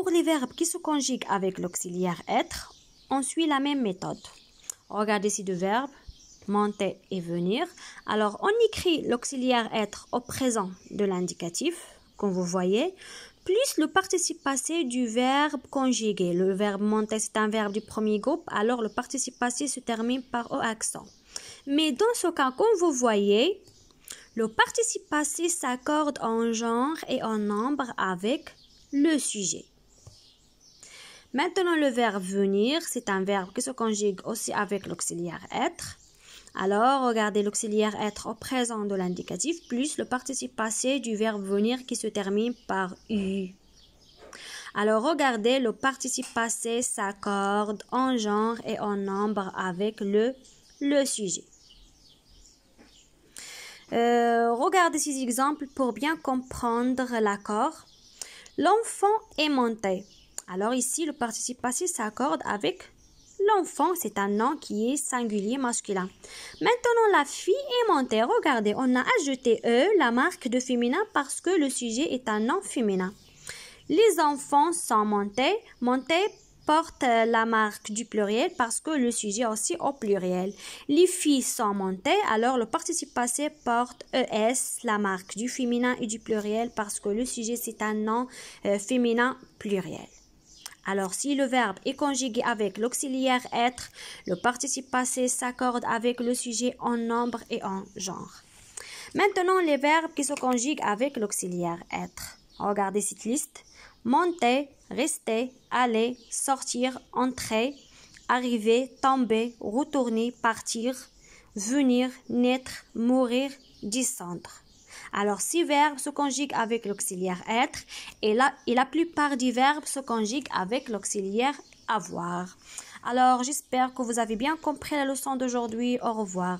Pour les verbes qui se conjuguent avec l'auxiliaire être, on suit la même méthode. Regardez ces deux verbes, monter et venir. Alors, on écrit l'auxiliaire être au présent de l'indicatif, comme vous voyez, plus le participe passé du verbe conjugué. Le verbe monter, c'est un verbe du premier groupe, alors le participe passé se termine par O accent. Mais dans ce cas, comme vous voyez, le participe passé s'accorde en genre et en nombre avec le sujet. Maintenant, le verbe venir, c'est un verbe qui se conjugue aussi avec l'auxiliaire être. Alors, regardez l'auxiliaire être au présent de l'indicatif plus le participe passé du verbe venir qui se termine par U. Alors, regardez le participe passé s'accorde en genre et en nombre avec le, sujet. Euh, regardez ces exemples pour bien comprendre l'accord. L'enfant est monté. Alors ici, le participe passé s'accorde avec l'enfant, c'est un nom qui est singulier masculin. Maintenant, la fille est montée. Regardez, on a ajouté E, la marque de féminin, parce que le sujet est un nom féminin. Les enfants sont montés. Montés porte la marque du pluriel parce que le sujet aussi au pluriel. Les filles sont montées, alors le participe passé porte ES, la marque du féminin et du pluriel parce que le sujet c'est un nom euh, féminin pluriel. Alors si le verbe est conjugué avec l'auxiliaire être, le participe passé s'accorde avec le sujet en nombre et en genre. Maintenant, les verbes qui se conjuguent avec l'auxiliaire être. Regardez cette liste. Monter, rester, aller, sortir, entrer, arriver, tomber, retourner, partir, venir, naître, mourir, descendre. Alors, six verbes se conjuguent avec l'auxiliaire être, et la, et la plupart des verbes se conjuguent avec l'auxiliaire avoir. Alors, j'espère que vous avez bien compris la leçon d'aujourd'hui. Au revoir.